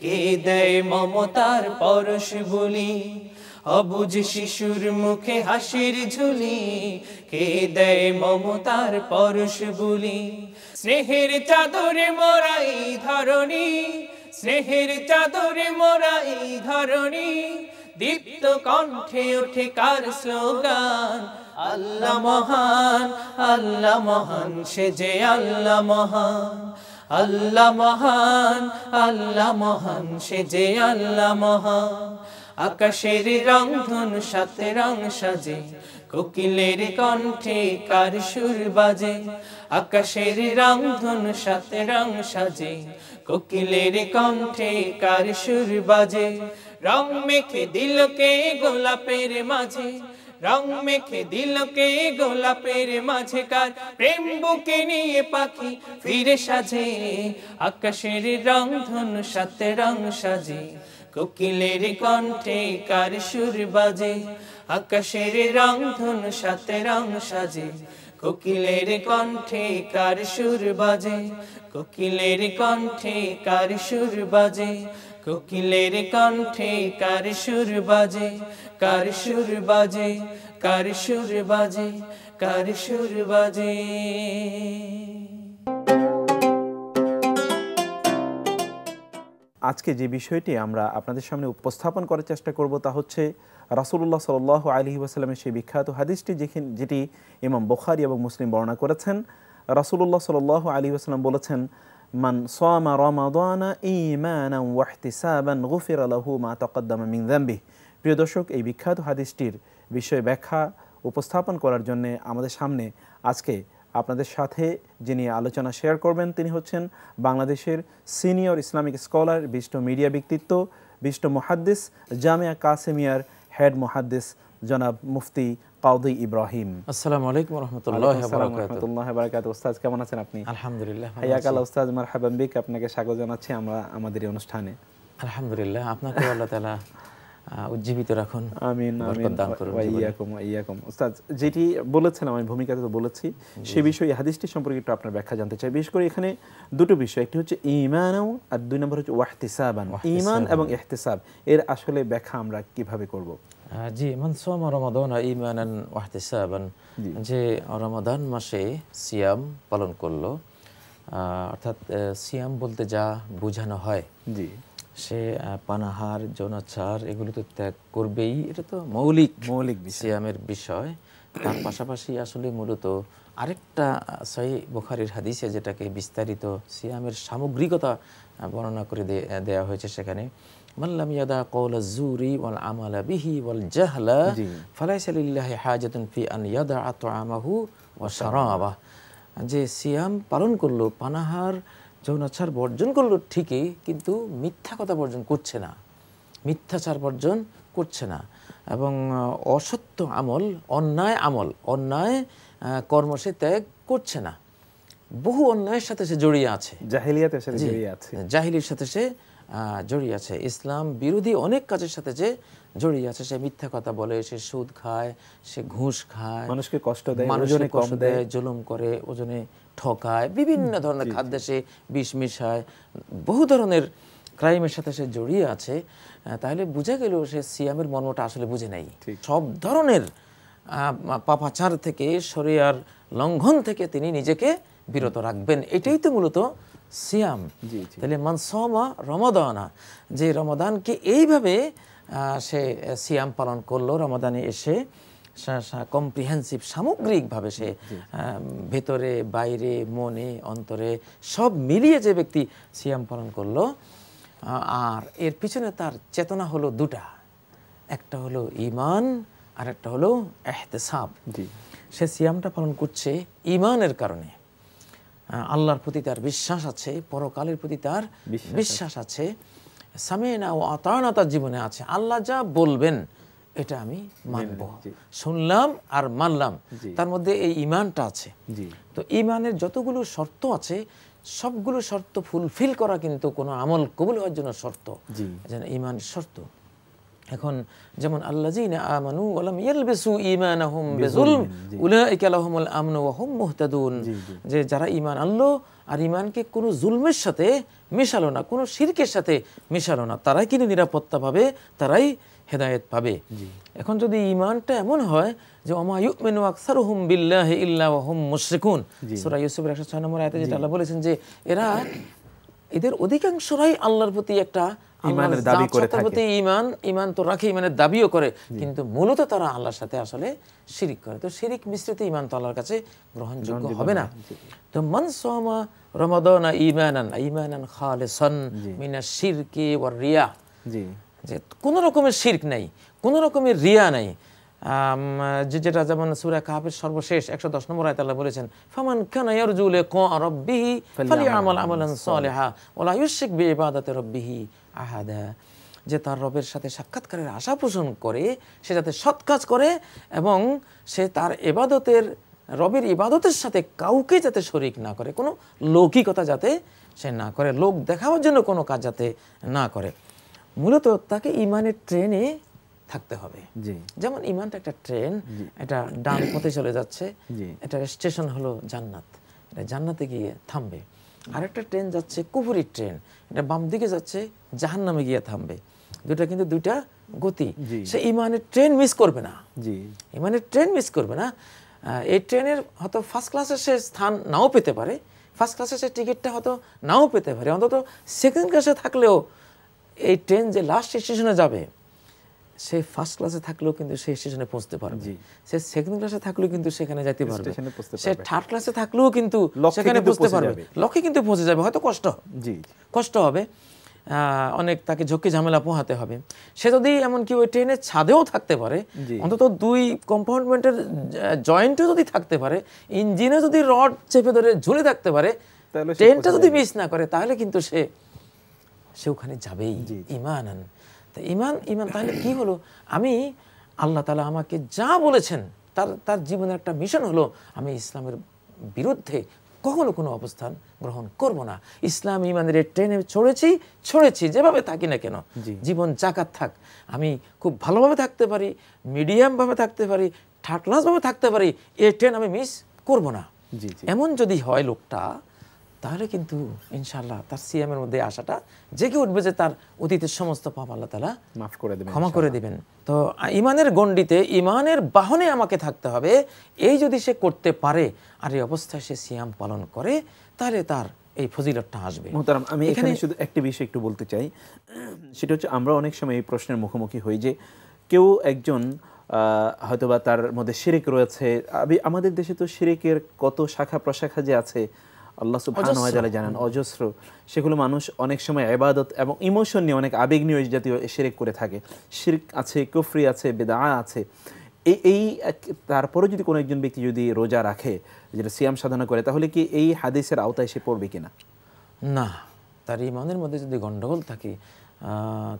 কে দেয় মমতার পরশ বলি অবুজ শিশুর মুখে হাসির ঝুলি কে দেয় মমতার পরশ বুলি স্নেহের চাদরে মরাই ধরণী স্নেহের চাদরে মরাই ধরণী দীপ্ত কণ্ঠে ওঠে কার স্লোগান আল্লাহ মহান আল্লাহ মহান সে যে আল্লাহ মহান আল্লাহ মহান আল্লাহ মহান সে যে আল্লাহ মহান আকাশের রংধন সাথে রং সাজে কোকিলের কণ্ঠে কার সুর বাজে আকাশের রংধন সাথে রং সাজে কোকিলের কণ্ঠে কার সুর বাজে রং মেখে দিলকে গোলাপের মাঝে রং মেখে দিলকে গোলাপের মাঝে কার প্রেম বুকে নিয়ে পাখি ফিরে সাজে আকাশের রং ধনু সাথে রং সাজে কোকিলের কণ্ঠে কার সুর বাজে আকাশের রং ধন সাথে রং সাজে কোকিলের কণ্ঠে কার সুর বাজে কোকিলের কণ্ঠে কার সুর বাজে কোকিলের কণ্ঠে কার সুর বাজে কার সুর বাজে কার সুর বাজে কার সুর বাজে আজকে যে বিষয়টি আমরা আপনাদের সামনে উপস্থাপন করার চেষ্টা করব তা হচ্ছে রাসুল্লাহ সাল আলী ওয়াসাল্লামের সেই বিখ্যাত হাদিসটি যেটি ইমাম বখারি এবং মুসলিম বর্ণনা করেছেন রাসুল্লাহ সাল আলী ওয়াসাল্লাম বলেছেন মান মা প্রিয় দর্শক এই বিখ্যাত হাদিসটির বিষয় ব্যাখ্যা উপস্থাপন করার জন্য আমাদের সামনে আজকে আপনাদের সাথে যিনি আলোচনা শেয়ার করবেন তিনি হচ্ছেন বাংলাদেশের সিনিয়র ইসলামিক স্কলার বিষ্ট মিডিয়া ব্যক্তিত্ব বিষ্ট মুহাদ্দিস জামিয়া কাসেমিয়ার হেড মুহাদ্দিস জনাব মুফতি কাউদি ইব্রাহিম আসসালামু আলাইকুম রাহমাতুল্লাহি ওয়া বারাকাতুহু কেমন আছেন আপনি আলহামদুলিল্লাহ হাইয়াকাল্লাহ মারহাবান বিক আপনাকে স্বাগত জানাচ্ছি আমরা আমাদের এই অনুষ্ঠানে আলহামদুলিল্লাহ আপনাকে আল্লাহ তাআলা উজ্জীবিত রাখুন আমিন আমিন যেটি বলেছেন আমি ভূমিকাতে তো বলেছি সে বিষয়ে হাদিসটি সম্পর্কে একটু আপনার ব্যাখ্যা জানতে চাই বিশেষ করে এখানে দুটো বিষয় একটি হচ্ছে ইমান আর দুই নম্বর হচ্ছে ওয়াহতিসাবান ইমান এবং ইহতিসাব এর আসলে ব্যাখ্যা আমরা কিভাবে করব জি মান সোমা রমাদান ইমানান ওয়াহতিসাবান যে রমাদান মাসে সিয়াম পালন করলো অর্থাৎ সিয়াম বলতে যা বোঝানো হয় জি সে পানাহার যৌনাচার এগুলো তো ত্যাগ করবেই এটা তো মৌলিক মৌলিক সিয়ামের বিষয় তার পাশাপাশি আসলে মূলত আরেকটা সহি বুখারির হাদিসে যেটাকে বিস্তারিত সিয়ামের সামগ্রিকতা বর্ণনা করে দেয়া হয়েছে সেখানে মাল্লাম ইয়াদা কওলা জুরি ওয়াল আমালা বিহি ওয়াল জাহলা ফালাইসা লিল্লাহি হাজাতুন ফি আন ইয়াদা আতআমাহু ওয়া শারাবাহ যে সিয়াম পালন করলো পানাহার যৌনাচার বর্জন করলো ঠিকই কিন্তু মিথ্যা কথা বর্জন করছে না মিথ্যাচার বর্জন করছে না এবং অসত্য আমল অন্যায় আমল অন্যায় কর্ম সে ত্যাগ করছে না বহু অন্যায়ের সাথে সে জড়িয়ে আছে জাহিলিয়াতের সাথে জড়িয়ে আছে জাহিলির সাথে সে জড়িয়ে আছে ইসলাম বিরোধী অনেক কাজের সাথে যে জড়িয়ে আছে সে মিথ্যা কথা বলে সে সুদ খায় সে ঘুষ খায় মানুষকে কষ্ট দেয় মানুষকে কষ্ট দেয় জুলুম করে ওজনে ঠকায় বিভিন্ন ধরনের খাদ্য সে বিষ মিশায় বহু ধরনের ক্রাইমের সাথে সে জড়িয়ে আছে তাহলে বুঝে গেল সে সিয়ামের মর্মটা আসলে বুঝে নেই সব ধরনের পাপাচার থেকে শরিয়ার লঙ্ঘন থেকে তিনি নিজেকে বিরত রাখবেন এটাই তো মূলত সিয়াম তাহলে মানসমা রমাদানা যে রমাদানকে এইভাবে সে সিয়াম পালন করলো রমাদানে এসে কম্প্রিহেন্সিভ সামগ্রিকভাবে সে ভেতরে বাইরে মনে অন্তরে সব মিলিয়ে যে ব্যক্তি সিয়াম পালন করলো আর এর পিছনে তার চেতনা হলো দুটা একটা হলো ইমান আর একটা হলো এহতেসাব সে সিয়ামটা পালন করছে ইমানের কারণে আল্লাহর প্রতি তার বিশ্বাস আছে পরকালের প্রতি তার বিশ্বাস আছে সামেনা ও আতায়না তার জীবনে আছে আল্লাহ যা বলবেন এটা আমি মানব শুনলাম আর মানলাম তার মধ্যে এই ইমানটা আছে তো ইমানের যতগুলো শর্ত আছে সবগুলো শর্ত ফুলফিল করা কিন্তু কোনো আমল কবুল হওয়ার জন্য শর্ত যেন ইমান শর্ত এখন যেমন আল্লাহ আমানু যে যারা ঈমান আনলো আর ইমানকে কোনো জুলমের সাথে মেশালো না কোনো শিরকের সাথে মেশালো না তারাই কিন্তু নিরাপত্তা পাবে তারাই হেদায়েত পাবে এখন যদি ঈমানটা এমন হয় যে ওমা ইউমিনু আকসারুহুম ইল্লা হুম মুশরিকুন সূরা ইউসুফের 106 নম্বর আয়াতে যেটা আল্লাহ বলেছেন যে এরা এদের অধিকাংশরাই আল্লাহর প্রতি একটা ইমানের দাবি করে থাকে ইমান ইমান তো রাখে ইমানের দাবিও করে কিন্তু মূলত তারা আল্লাহর সাথে আসলে শিরিক করে তো শিরিক মিশ্রিত ইমান তো আল্লাহর কাছে গ্রহণযোগ্য হবে না তো মান সোমা ইমানান ইমানান মিনা শিরকে রিয়া যে কোনো রকমের শির্ক নাই কোন রকমের রিয়া নাই যে যেটা যেমন সুরা কাহাবের সর্বশেষ একশো দশ নম্বর আয়তাল্লাহ বলেছেন ফামান খানা ইয়ারজুলে রব্বিহি ফালি আমাল আমালান সালিহা ওলা ইউশিক বি ইবাদাতে রব্বিহি আহাদা যে তার রবের সাথে সাক্ষাৎকারের আশা পোষণ করে সে যাতে সৎ কাজ করে এবং সে তার এবাদতের রবের ইবাদতের সাথে কাউকে যাতে শরিক না করে কোনো লৌকিকতা যাতে সে না করে লোক দেখাবার জন্য কোনো কাজ যাতে না করে মূলত তাকে ইমানের ট্রেনে থাকতে হবে যেমন ইমানটা একটা ট্রেন এটা ডান পথে চলে যাচ্ছে এটা স্টেশন হলো জান্নাত এটা জান্নাতে গিয়ে থামবে আরেকটা ট্রেন যাচ্ছে কুপুরির ট্রেন এটা বাম দিকে যাচ্ছে জাহান নামে গিয়ে থামবে দুটা কিন্তু দুইটা গতি সে ইমানের ট্রেন মিস করবে না জি ইমানের ট্রেন মিস করবে না এই ট্রেনের হয়তো ফার্স্ট ক্লাসে সে স্থান নাও পেতে পারে ফার্স্ট ক্লাসে সে টিকিটটা হয়তো নাও পেতে পারে অন্তত সেকেন্ড ক্লাসে থাকলেও এই ট্রেন যে লাস্ট স্টেশনে যাবে সে ফার্স্ট ক্লাসে থাকলেও কিন্তু সে স্টেশনে পৌঁছতে পারবে সে সেকেন্ড ক্লাসে থাকলেও কিন্তু সেখানে যেতে পারবে সে থার্ড ক্লাসে থাকলেও কিন্তু সেখানে পৌঁছতে পারবে লক্ষ্যে কিন্তু পৌঁছে যাবে হয়তো কষ্ট জি কষ্ট হবে অনেক তাকে ঝক্কি ঝামেলা পোহাতে হবে সে যদি এমনকি ওই ট্রেনের ছাদেও থাকতে পারে অন্তত দুই কম্পার্টমেন্টের জয়েন্টও যদি থাকতে পারে ইঞ্জিনে যদি রড চেপে ধরে ঝুলে থাকতে পারে ট্রেনটা যদি মিস না করে তাহলে কিন্তু সে সে ওখানে যাবেই ইমান ইমান ইমান তাহলে কি হলো আমি আল্লাহ তালা আমাকে যা বলেছেন তার তার জীবনের একটা মিশন হলো আমি ইসলামের বিরুদ্ধে কখনো কোনো অবস্থান গ্রহণ করব না ইসলাম ইমানের ট্রেনে ছড়েছি ছড়েছি যেভাবে থাকি না কেন জীবন জাকাত থাক আমি খুব ভালোভাবে থাকতে পারি মিডিয়ামভাবে থাকতে পারি থাকতে পারি এ ট্রেন আমি মিস করব না এমন যদি হয় লোকটা তাহলে কিন্তু ইনশাল্লাহ তার সিএমের মধ্যে আসাটা জেগে উঠবে যে তার অতীতের সমস্ত পাপ আল্লাহ তালা মাফ করে দেবেন ক্ষমা করে দেবেন তো ইমানের গণ্ডিতে ইমানের বাহনে আমাকে থাকতে হবে এই যদি সে করতে পারে আর এই অবস্থায় সে সিয়াম পালন করে তাহলে তার এই ফজিলতটা আসবে মোহতারাম আমি এখানে শুধু একটি বিষয় একটু বলতে চাই সেটা হচ্ছে আমরা অনেক সময় এই প্রশ্নের মুখোমুখি হই যে কেউ একজন হয়তোবা তার মধ্যে সিরেক রয়েছে আমাদের দেশে তো সিরেকের কত শাখা প্রশাখা যে আছে আল্লাহ সুবহানাহু ওয়া তাআলা জানেন অজস্র সেগুলো মানুষ অনেক সময় ইবাদত এবং ইমোশন নিয়ে অনেক আবেগ নিয়ে জাতীয় শিরিক করে থাকে শিরক আছে কুফরি আছে বেদা আছে এই এই তারপরে যদি কোনো একজন ব্যক্তি যদি রোজা রাখে যেটা সিয়াম সাধনা করে তাহলে কি এই হাদিসের আওতায় সে পড়বে কিনা না তার ইমানের মধ্যে যদি গন্ডগোল থাকে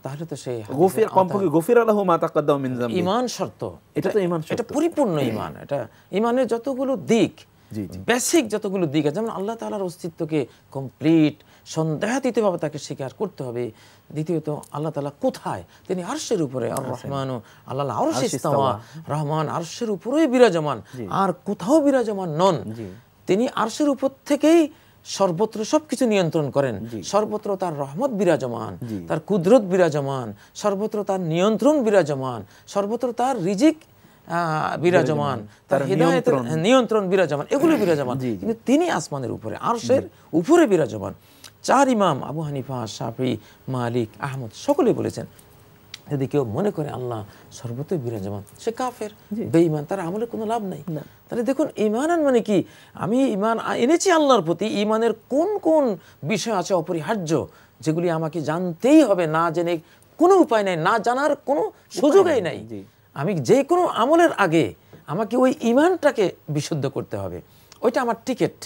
তাহলে তো সেই গফির কমপক্ষে গফির আল্লাহ মা তাকাদ্দাম মিন ইমান শর্ত এটা তো ইমান এটা পরিপূর্ণ ইমান এটা ইমানের যতগুলো দিক বেসিক যতগুলো দিক আছে যেমন আল্লাহ তালার অস্তিত্বকে কমপ্লিট সন্দেহাতীতভাবে তাকে স্বীকার করতে হবে দ্বিতীয়ত আল্লাহ তালা কোথায় তিনি আরশের উপরে আর রহমান আল্লাহ আরশ ইস্তামা রহমান আরশের উপরেই বিরাজমান আর কোথাও বিরাজমান নন তিনি আরশের উপর থেকেই সর্বত্র সবকিছু নিয়ন্ত্রণ করেন সর্বত্র তার রহমত বিরাজমান তার কুদরত বিরাজমান সর্বত্র তার নিয়ন্ত্রণ বিরাজমান সর্বত্র তার রিজিক বিরাজমান তার হৃদয়তের নিয়ন্ত্রণ বিরাজমান এগুলো বিরাজমান কিন্তু তিনি আসমানের উপরে আরশের উপরে বিরাজমান চার ইমাম আবু হানিফা শাফি মালিক আহমদ সকলেই বলেছেন যদি কেউ মনে করে আল্লাহ সর্বতই বিরাজমান সে কাফের বেঈমান তার আমলে কোনো লাভ নাই তাহলে দেখুন ইমান মানে কি আমি ইমান এনেছি আল্লাহর প্রতি ইমানের কোন কোন বিষয় আছে অপরিহার্য যেগুলি আমাকে জানতেই হবে না জেনে কোনো উপায় নাই না জানার কোনো সুযোগই নাই আমি যে কোনো আমলের আগে আমাকে ওই ইমানটাকে বিশুদ্ধ করতে হবে ওইটা আমার টিকিট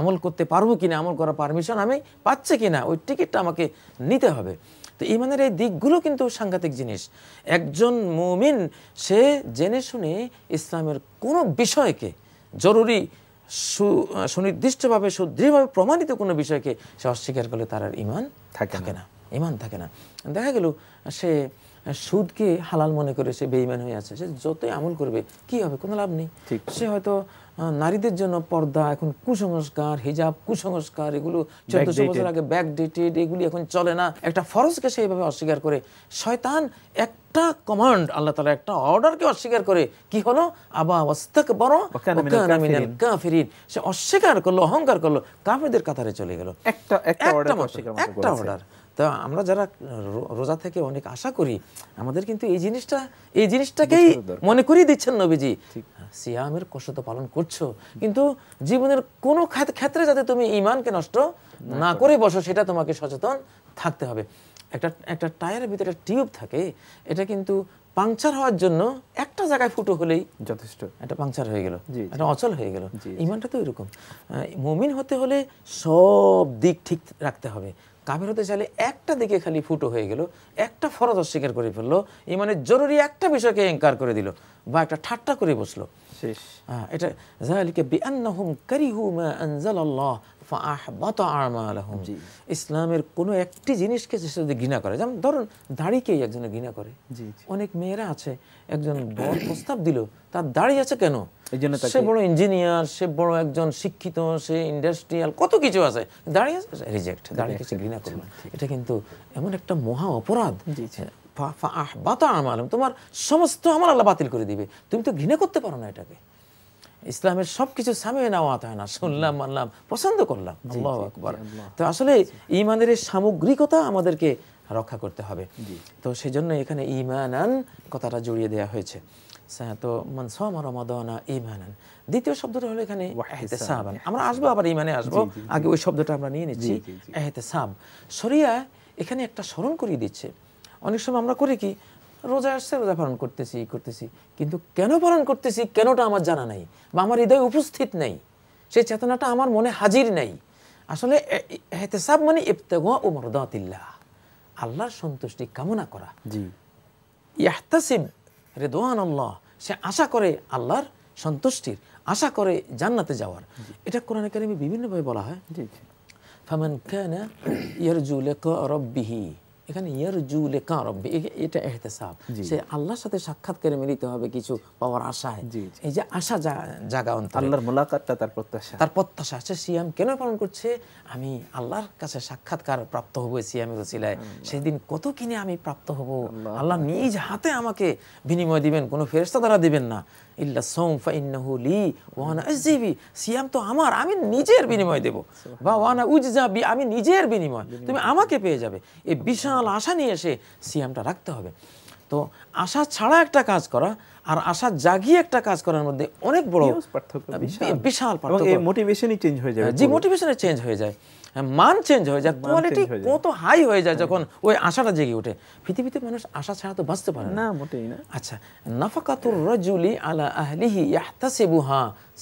আমল করতে পারবো কিনা আমল করার পারমিশন আমি পাচ্ছি কিনা ওই টিকিটটা আমাকে নিতে হবে তো ইমানের এই দিকগুলো কিন্তু সাংঘাতিক জিনিস একজন মুমিন সে জেনে শুনে ইসলামের কোনো বিষয়কে জরুরি সু সুনির্দিষ্টভাবে সুদৃঢ়ভাবে প্রমাণিত কোনো বিষয়কে সে অস্বীকার করলে তার আর ইমান থাকে না ইমান থাকে না দেখা গেল সে সুদকে হালাল মনে করে সে বেইমান হয়ে আছে সে যতই আমল করবে কি হবে কোনো লাভ নেই সে হয়তো নারীদের জন্য পর্দা এখন কুসংস্কার হিজাব কুসংস্কার এগুলো চোদ্দশো বছর আগে ব্যাক ডেটেড এগুলি এখন চলে না একটা ফরজকে সেইভাবে অস্বীকার করে শয়তান একটা কমান্ড আল্লাহ তালা একটা অর্ডারকে অস্বীকার করে কি হলো আবা অস্তাক বড় কাফিরিন সে অস্বীকার করলো অহংকার করলো কাফেরদের কাতারে চলে গেল একটা একটা অর্ডার তা আমরা যারা রোজা থেকে অনেক আশা করি আমাদের কিন্তু এই জিনিসটা এই জিনিসটাকেই মনে করিয়ে দিচ্ছেন নবীজি হ্যাঁ, সিয়ামের কষ্ট পালন করছো কিন্তু জীবনের কোনো ক্ষেত্রে যাতে তুমি ইমানকে নষ্ট না করে বসো সেটা তোমাকে সচেতন থাকতে হবে একটা একটা টায়ারের ভিতরে একটা টিউব থাকে এটা কিন্তু পাংচার হওয়ার জন্য একটা জায়গায় ফুটো হলেই যথেষ্ট একটা পাংচার হয়ে গেল একটা অচল হয়ে গেল ইমানটা তো এরকম মমিন হতে হলে সব দিক ঠিক রাখতে হবে কাফের হতে চাইলে একটা দিকে খালি ফুটো হয়ে গেল একটা ফরজ অস্বীকার করে ফেললো ইমানের জরুরি একটা বিষয়কে এঙ্কার করে দিল বা একটা ঠাট্টা করে বসলো ইসলামের কোন একটি জিনিসকে যদি ঘৃণা করে যেমন ধরুন দাড়িকে একজনে ঘৃণা করে অনেক মেয়েরা আছে একজন বড় প্রস্তাব দিল তার দাড়ি আছে কেন সে বড় ইঞ্জিনিয়ার সে বড় একজন শিক্ষিত সে ইন্ডাস্ট্রিয়াল কত কিছু আছে দাঁড়িয়ে রিজেক্ট দাঁড়িয়ে সে ঘৃণা করবে এটা কিন্তু এমন একটা মহা অপরাধ আহবাত তোমার সমস্ত আমার আল্লাহ বাতিল করে দিবে তুমি তো ঘৃণা করতে পারো না এটাকে ইসলামের সবকিছু সামিয়ে নেওয়া হয় না শুনলাম মানলাম পছন্দ করলাম আল্লাহ তো আসলে ইমানের সামগ্রিকতা আমাদেরকে রক্ষা করতে হবে তো সেই জন্য এখানে ইমানান কথাটা জড়িয়ে দেওয়া হয়েছে তো ইমানান দ্বিতীয় শব্দটা হলো এখানে আমরা আসবো আবার ইমানে আসবো আগে ওই শব্দটা আমরা নিয়ে নিচ্ছি এহতেসাব শরিয়া এখানে একটা স্মরণ করিয়ে দিচ্ছে অনেক সময় আমরা করি কি রোজা আসছে রোজা পালন করতেছি করতেছি কিন্তু কেন পালন করতেছি কেনটা আমার জানা নাই বা আমার হৃদয় উপস্থিত নেই সেই চেতনাটা আমার মনে হাজির নেই আসলে হেতেসাব মানে ইফতেগা উমর দিল্লা আল্লাহর সন্তুষ্টি কামনা করা জি ইয়াহতাসিব রেদোয়ান আল্লাহ সে আশা করে আল্লাহর সন্তুষ্টির আশা করে জান্নাতে যাওয়ার এটা কোরআন একাডেমি বিভিন্নভাবে বলা হয় ফামান কানা ইয়ারজু লাকা রব্বিহি এখানে লেখা রব্বি এটা এহতেসাব সে আল্লাহর সাথে মিলিত হবে কিছু পাওয়ার আশায় এই যে আশা জাগা অন্তর আল্লাহর তার প্রত্যাশা তার প্রত্যাশা সিয়াম কেন পালন করছে আমি আল্লাহর কাছে সাক্ষাৎকার প্রাপ্ত হব সিয়ামের রসিলায় সেদিন কত কিনে আমি প্রাপ্ত হব আল্লাহ নিজ হাতে আমাকে বিনিময় দিবেন কোনো ফেরস্তা দ্বারা দিবেন না ইল্লা সোম ফাইন্নাহু লি ওয়ানা আজিবি সিয়াম তো আমার আমি নিজের বিনিময় দেব বা ওয়ানা উজাবি আমি নিজের বিনিময় তুমি আমাকে পেয়ে যাবে এই বিশাল আশা নিয়ে এসে সিয়ামটা রাখতে হবে তো আশা ছাড়া একটা কাজ করা আর আশা জাগিয়ে একটা কাজ করার মধ্যে অনেক বড় পার্থক্য বিশাল পার্থক্য মোটিভেশনই চেঞ্জ হ্যাঁ, হয়ে যায় জি মোটিভেশনের চেঞ্জ হয়ে যায় হ্যাঁ, মান চেঞ্জ হয়ে যায় কোয়ালিটি কত হাই হয়ে যায় যখন ওই আশাটা জেগে ওঠে পৃথিবীতে মানুষ আশা ছাড়া তো বাঁচতে পারে না মোটেই না আচ্ছা নাফাকাতুর রাজুলি আলা আহলিহি ইয়াহতাসিবুহা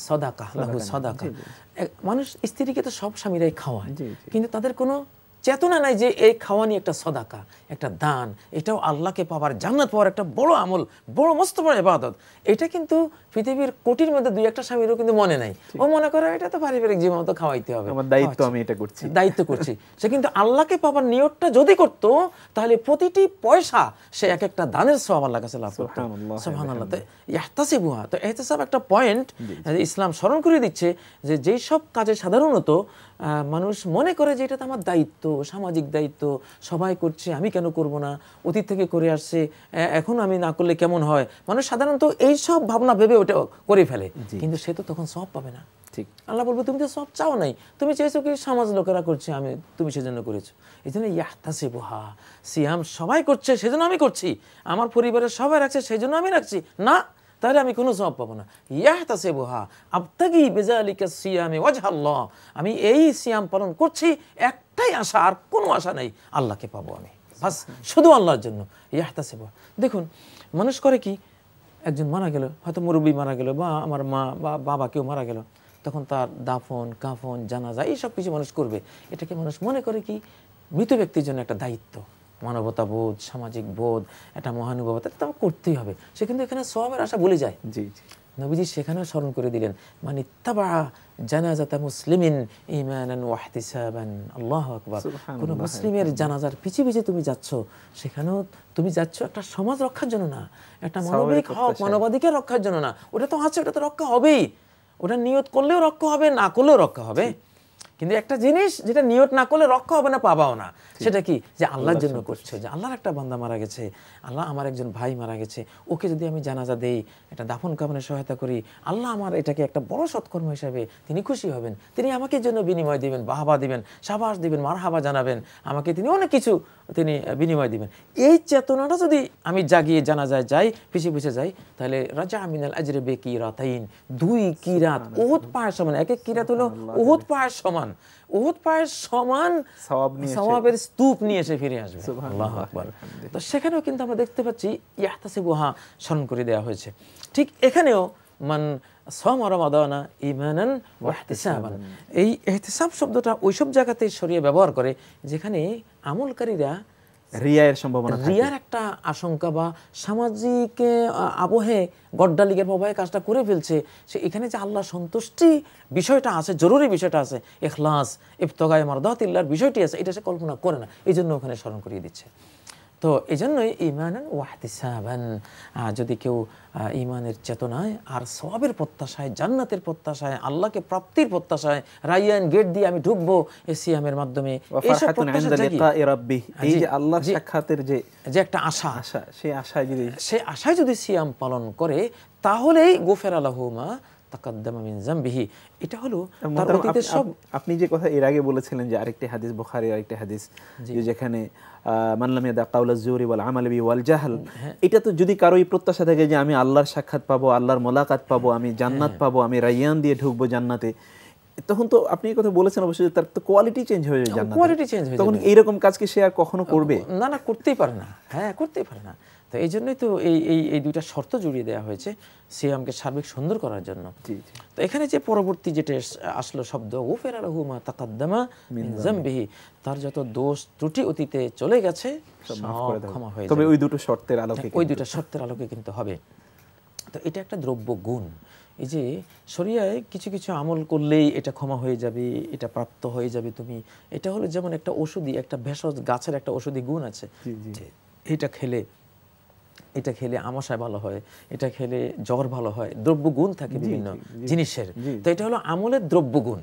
সাদাকা লাহু সাদাকা মানুষ স্ত্রীকে তো সব স্বামীরাই খাওয়ায় কিন্তু তাদের কোনো চেতনা নাই যে এই খাওয়ানি একটা সদাকা একটা দান এটাও আল্লাহকে পাওয়ার জান্নাত পাওয়ার একটা বড় আমল বড় মস্ত বড় ইবাদত এটা কিন্তু পৃথিবীর কোটির মধ্যে দুই একটা স্বামীরও কিন্তু মনে নাই ও মনে করে এটা তো পারিবারিক জীবন তো খাওয়াইতে হবে আমার দায়িত্ব আচ্ছা। আমি এটা করছি দায়িত্ব করছি সে কিন্তু আল্লাহকে পাবার নিয়তটা যদি করত তাহলে প্রতিটি পয়সা সে এক একটা দানের সব আল্লাহ কাছে লাভ করত সুবহানাল্লাহ তো তো ইহতাসাব একটা পয়েন্ট ইসলাম স্মরণ করে দিচ্ছে যে যেই সব কাজে সাধারণত মানুষ মনে করে যে এটা তো আমার দায়িত্ব সামাজিক দায়িত্ব সবাই করছে আমি কেন করব না অতীত থেকে করে আসছে এখন আমি না করলে কেমন হয় মানুষ সাধারণত এই সব ভাবনা ভেবে ওটা করে ফেলে কিন্তু সে তো তখন সব পাবে না ঠিক আল্লাহ বলবো তুমি তো সব চাও নাই তুমি চেয়েছো কি সমাজ লোকেরা করছে আমি তুমি সেজন্য করেছো এই জন্য ইয়াহতাসি বোহা সিয়াম সবাই করছে সেজন্য আমি করছি আমার পরিবারের সবাই রাখছে সেজন্য আমি রাখছি না তাহলে আমি কোনো সব পাবো না ইয়াহতা সে বোহা আবতাগি বেজালিকা সিয়ামে ওয়াজহাল্লাহ আমি এই সিয়াম পালন করছি একটাই আশা আর কোনো আশা নেই আল্লাহকে পাবো আমি বাস শুধু আল্লাহর জন্য ইয়াহতা সে দেখুন মানুষ করে কি একজন মারা গেল হয়তো মুরব্বী মারা গেল বা আমার মা বা বাবা কেউ মারা গেল তখন তার দাফন কাফন জানাজা এইসব কিছু মানুষ করবে এটাকে মানুষ মনে করে কি মৃত ব্যক্তির জন্য একটা দায়িত্ব মানবতাবোধ সামাজিক বোধ একটা মহানুভবতা তো করতেই হবে সে কিন্তু এখানে সবের আশা বলে যায় জি জি নবীজি সেখানেও স্মরণ করে দিলেন মানে তাবা জানাজাতা মুসলিমিন ইমানান ওয়াহতিসাবান আল্লাহ কোনো মুসলিমের জানাজার পিছিয়ে পিছিয়ে তুমি যাচ্ছ সেখানেও তুমি যাচ্ছ একটা সমাজ রক্ষার জন্য না একটা মানবিক হক মানবাধিকার রক্ষার জন্য না ওটা তো আছে ওটা তো রক্ষা হবেই ওটা নিয়ত করলেও রক্ষা হবে না করলেও রক্ষা হবে কিন্তু একটা জিনিস যেটা নিয়ত না করলে রক্ষা হবে না পাবাও না সেটা কি যে আল্লাহর জন্য করছো যে আল্লাহর একটা বান্দা মারা গেছে আল্লাহ আমার একজন ভাই মারা গেছে ওকে যদি আমি জানাজা দেই একটা দাফন কামনে সহায়তা করি আল্লাহ আমার এটাকে একটা বড় সৎকর্ম হিসাবে তিনি খুশি হবেন তিনি আমাকে জন্য বিনিময় দিবেন বাহাবা দিবেন সাবাস দিবেন মারহাবা জানাবেন আমাকে তিনি অনেক কিছু তিনি বিনিময় দিবেন এই চেতনাটা যদি আমি জাগিয়ে জানাজায় যাই পিছিয়ে পিছিয়ে যাই তাহলে রাজা আমিনাল আজরে বে কিরাতাইন দুই কিরাত ওহত পায়ের সমান এক এক কিরাত হলো ওহত পায়ের সমান সমান স্তূপ নিয়ে এসে ফিরে আসবে তো সেখানেও কিন্তু আমরা দেখতে পাচ্ছি স্মরণ করে দেওয়া হয়েছে ঠিক এখানেও মান সম এই এহতিসাব শব্দটা ওইসব জায়গাতে সরিয়ে ব্যবহার করে যেখানে আমলকারীরা রিয়ার সম্ভাবনা রিয়ার একটা আশঙ্কা বা সামাজিক আবহে গড্ডা লীগের প্রভাবে কাজটা করে ফেলছে সে এখানে যে আল্লাহ সন্তুষ্টি বিষয়টা আছে জরুরি বিষয়টা আছে এখলাস ইফতগায় মারদাতিল্লার বিষয়টি আছে এটা সে কল্পনা করে না এই জন্য ওখানে স্মরণ করিয়ে দিচ্ছে তো এই জন্যই ইমানান ওয়াহতিসাবান যদি কেউ ইমানের চেতনায় আর সবের প্রত্যাশায় জান্নাতের প্রত্যাশায় আল্লাহকে প্রাপ্তির প্রত্যাশায় রাইয়ান গেট দিয়ে আমি ঢুকবো এসিয়ামের মাধ্যমে এই আল্লাহ সাক্ষাতের যে যে একটা আশা আশা সেই আশায় যদি সেই আশায় যদি সিয়াম পালন করে তাহলেই গোফের আল্লাহমা আপনি যে কথা এর আগে বলেছিলেন যে আরেকটি হাদিস আরেকটি হাদিস যেখানে হ্যাঁ। এটা তো যদি প্রত্যাশা থাকে যে আমি আল্লাহর সাক্ষাৎ পাবো আল্লাহর মোলাকাত পাবো হ্যাঁ। আমি জান্নাত হ্যাঁ। পাবো আমি রাইয়ান দিয়ে ঢুকবো জান্নাতে তখন তো আপনি কথা বলেছেন অবশ্যই তার তো কোয়ালিটি চেঞ্জ হয়ে যায় কোয়ালিটি চেঞ্জ হয়ে তখন এইরকম কাজ কি সে আর কখনো করবে না না করতেই পারে না হ্যাঁ করতেই পারে না তো এই জন্যই তো এই এই এই দুইটা শর্ত জুড়িয়ে দেওয়া হয়েছে সিয়ামকে সার্বিক সুন্দর করার জন্য তো এখানে যে পরবর্তী যেটা আসলো শব্দ উফের হুমা তাকাদ্দামা জাম্বিহি তার যত দোষ ত্রুটি অতীতে চলে গেছে ক্ষমা হয়ে তবে ওই দুটো শর্তের আলোকে হ্যাঁ, ওই দুটো শর্তের আলোকে কিন্তু হবে তো এটা একটা দ্রব্য গুণ এই যে সরিয়ায় কিছু কিছু আমল করলেই এটা ক্ষমা হয়ে যাবে এটা প্রাপ্ত হয়ে যাবে তুমি এটা হলো যেমন একটা ওষুধি একটা ভেষজ গাছের একটা ওষুধি গুণ আছে এটা খেলে এটা খেলে আমাশায় ভালো হয় এটা খেলে জ্বর ভালো হয় দ্রব্যগুণ থাকে বিভিন্ন জিনিসের তো এটা হলো আমলের দ্রব্যগুণ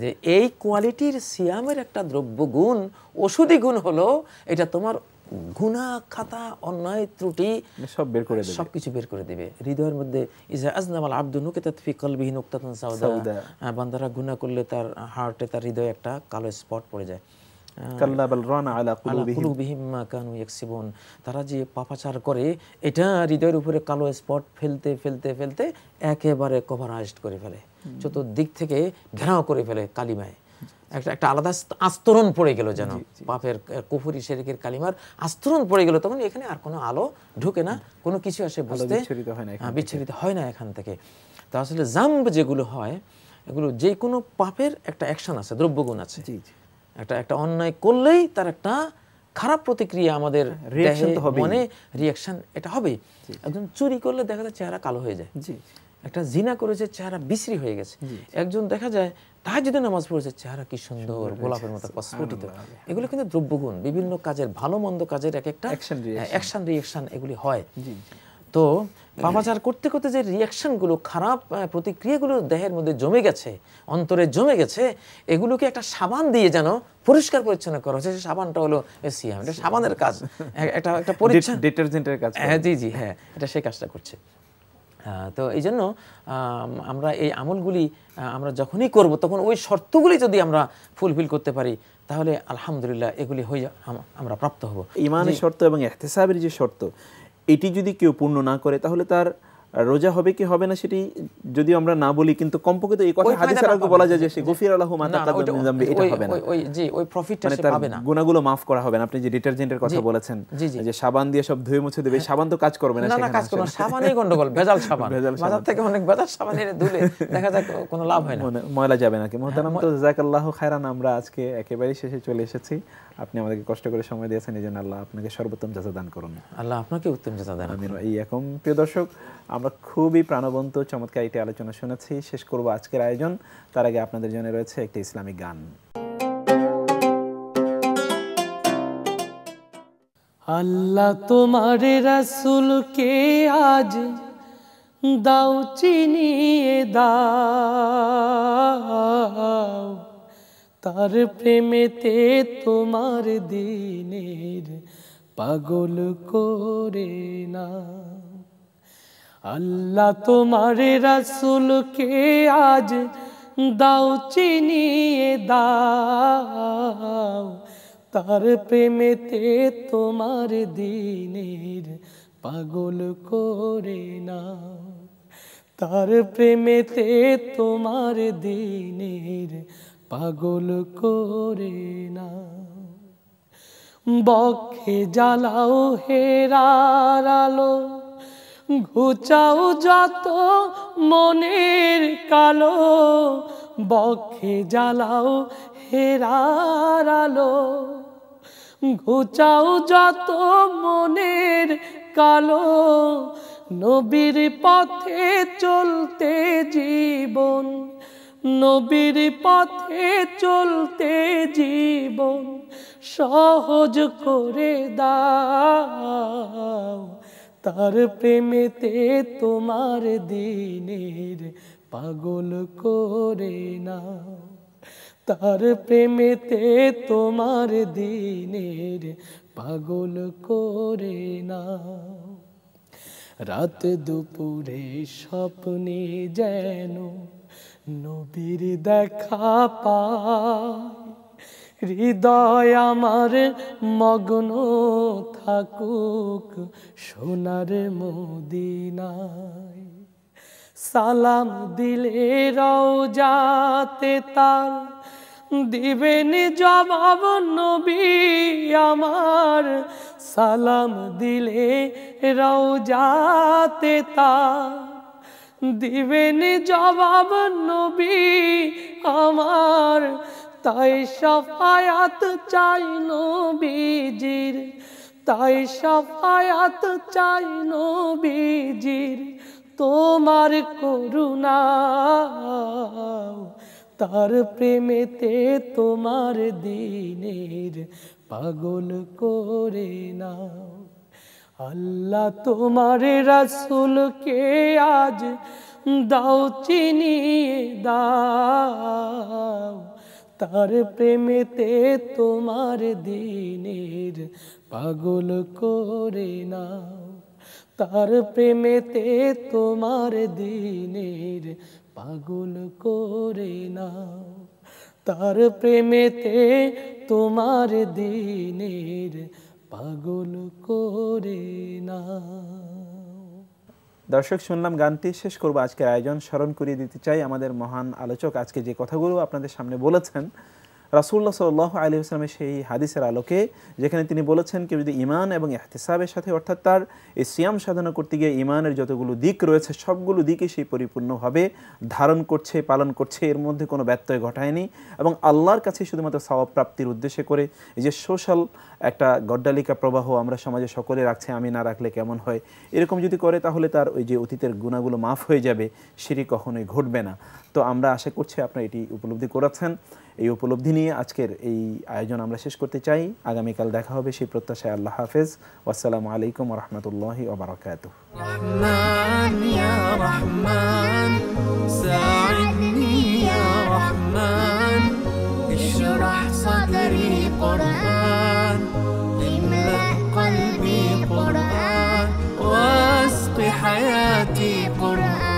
যে এই কোয়ালিটির সিয়ামের একটা দ্রব্যগুণ ওষুধি গুণ হলো এটা তোমার গুণা খাতা অন্যায় ত্রুটি সব বের করে দেবে সবকিছু বের করে দিবে হৃদয়ের মধ্যে ইজা আজনামাল আব্দু নুকিতাত ফি কলবিহি নুকতাতান সাউদা বান্দারা গুনাহ করলে তার হার্টে তার হৃদয়ে একটা কালো স্পট পড়ে যায় তারা যে পাপাচার করে এটা হৃদয়ের উপরে কালো স্পট ফেলতে ফেলতে ফেলতে একেবারে কভারাইজড করে ফেলে চতুর্দিক থেকে ঘেরাও করে ফেলে কালিমায় একটা একটা আলাদা আস্তরণ পড়ে গেল যেন পাপের কুফুরি শেরিকের কালিমার আস্তরণ পড়ে গেল তখন এখানে আর কোনো আলো ঢুকে না কোনো কিছু আসে বুঝতে বিচ্ছুরিত হয় না এখান থেকে তা আসলে জাম্ব যেগুলো হয় এগুলো যে কোনো পাপের একটা অ্যাকশন আছে দ্রব্যগুণ আছে একটা একটা অন্যায় করলেই তার একটা খারাপ প্রতিক্রিয়া আমাদের মানে রিয়াকশন এটা হবে একজন চুরি করলে দেখা যায় চেহারা কালো হয়ে যায় একটা জিনা করেছে চেহারা বিশ্রি হয়ে গেছে একজন দেখা যায় তাহার যদি নামাজ পড়েছে চেহারা কি সুন্দর গোলাপের মতো প্রস্ফুটিত এগুলো কিন্তু দ্রব্যগুণ বিভিন্ন কাজের ভালো মন্দ কাজের এক একটা অ্যাকশন রিয়াকশন এগুলি হয় তো পাপাচার করতে করতে যে রিয়াকশনগুলো খারাপ প্রতিক্রিয়াগুলো দেহের মধ্যে জমে গেছে অন্তরে জমে গেছে এগুলোকে একটা সাবান দিয়ে যেন পরিষ্কার পরিচ্ছন্ন করা হচ্ছে সেই সাবানটা হলো সিএম এটা সাবানের কাজ এটা একটা পরিচ্ছন্ন ডিটারজেন্টের কাজ হ্যাঁ জি জি হ্যাঁ এটা সেই কাজটা করছে তো এই জন্য আমরা এই আমলগুলি আমরা যখনই করব তখন ওই শর্তগুলি যদি আমরা ফুলফিল করতে পারি তাহলে আলহামদুলিল্লাহ এগুলি হয়ে আমরা প্রাপ্ত হব ইমানের শর্ত এবং এহতেসাবের যে শর্ত এটি যদি কেউ পূর্ণ না করে তাহলে তার রোজা হবে কি হবে না সেটি যদি আমরা না বলি কিন্তু কম্পকে তো এই কথা বলা যায় যে সে গফির আল্লাহু মা তাকাদ্দাম মিন জামবি এটা হবে না ওই জি ওই প্রফিটটা মানে সে পাবে না গুনাহগুলো maaf করা হবে না আপনি যে ডিটারজেন্টের কথা বলেছেন যে সাবান দিয়ে সব ধুয়ে মুছে দেবে হ্যাঁ। সাবান তো কাজ করবে না না কাজ করবে না গন্ডগোল ভেজাল সাবান থেকে অনেক ভেজাল সাবান ধুলে দেখা কোনো লাভ হয় না ময়লা যাবে না হ্যাঁ, তো জাযাকাল্লাহু আমরা আজকে একেবারে শেষে চলে এসেছি আপনি আমাদেরকে কষ্ট করে সময় দিয়েছেন জন্য আল্লাহ আপনাকে সর্বোত্তম জাযা দান করুন আল্লাহ আপনাকে উত্তম জাযা দান করুন আমিন প্রিয় দর্শক আমরা খুবই প্রাণবন্ত চমৎকার একটি আলোচনা শুনেছি শেষ করব আজকের আয়োজন তার আগে আপনাদের জন্য রয়েছে একটি ইসলামিক গান আল্লাহ তোমার রাসুলকে আজ দাও চিনিয়ে দাও তার প্রেমেতে তোমার দিনের পাগল করে না আল্লাহ তোমারে রাসুলকে আজ দাও চিনিয়ে দাও তার প্রেমেতে তোমার দিনের পাগল করে না তার প্রেমেতে তোমার দিনের পাগল করে না বক্ষে জ্বালাও হেরার আলো ঘুচাও যত মনের কালো বক্ষে জ্বালাও হেরার আলো ঘুচাও যত মনের কালো নবীর পথে চলতে জীবন নবীর পথে চলতে জীবন সহজ করে দাও তার প্রেমেতে তোমার দিনের পাগল করে না তার প্রেমেতে তোমার দিনের পাগল করে না রাত দুপুরে স্বপ্নে যেন নবীর দেখা পায় হৃদয় আমার মগ্ন থাকুক সোনার মদিনায় সালাম দিলে রওজাতে তার দিবেন জবাব নবী আমার সালাম দিলে রওজাতে তার দিবেন জবাব নবী আমার তাই সফায়াত চাই নবীজির তাই সফায়াত চাই নবীজির তোমার করুণা তার প্রেমেতে তোমার দিনের পাগল করে নাও আল্লাহ তোমার রাসুলকে আজ দাও চিনিয়ে দাও তার প্রেমেতে তোমার দিনের পাগল করে নাও তার প্রেমেতে তোমার দিনের পাগল করে নাও তার প্রেমেতে তোমার দিনের পাগল করে না দর্শক শুনলাম গানটি শেষ করব আজকের আয়োজন স্মরণ করিয়ে দিতে চাই আমাদের মহান আলোচক আজকে যে কথাগুলো আপনাদের সামনে বলেছেন রাসুল্লাহ সাল আলী আসলামের সেই হাদিসের আলোকে যেখানে তিনি বলেছেন কেউ যদি ইমান এবং এহতেসাবের সাথে অর্থাৎ তার এই সিয়াম সাধনা করতে গিয়ে ইমানের যতগুলো দিক রয়েছে সবগুলো দিকে সেই পরিপূর্ণভাবে ধারণ করছে পালন করছে এর মধ্যে কোনো ব্যত্যয় ঘটায়নি এবং আল্লাহর কাছে শুধুমাত্র স্বভাব প্রাপ্তির উদ্দেশ্যে করে এই যে সোশ্যাল একটা গড্ডালিকা প্রবাহ আমরা সমাজে সকলে রাখছে আমি না রাখলে কেমন হয় এরকম যদি করে তাহলে তার ওই যে অতীতের গুণাগুলো মাফ হয়ে যাবে সেটি কখনোই ঘটবে না তো আমরা আশা করছি আপনারা এটি উপলব্ধি করেছেন এই উপলব্ধি নিয়ে আজকের এই আয়োজন আমরা শেষ করতে চাই আগামীকাল দেখা হবে সেই প্রত্যাশায় আল্লাহ হাফেজ আসসালামু আলাইকুম রহমতুল্লাহ ওবরাকাত صدري قرآن املأ قلبي قرآن واسق حياتي قرآن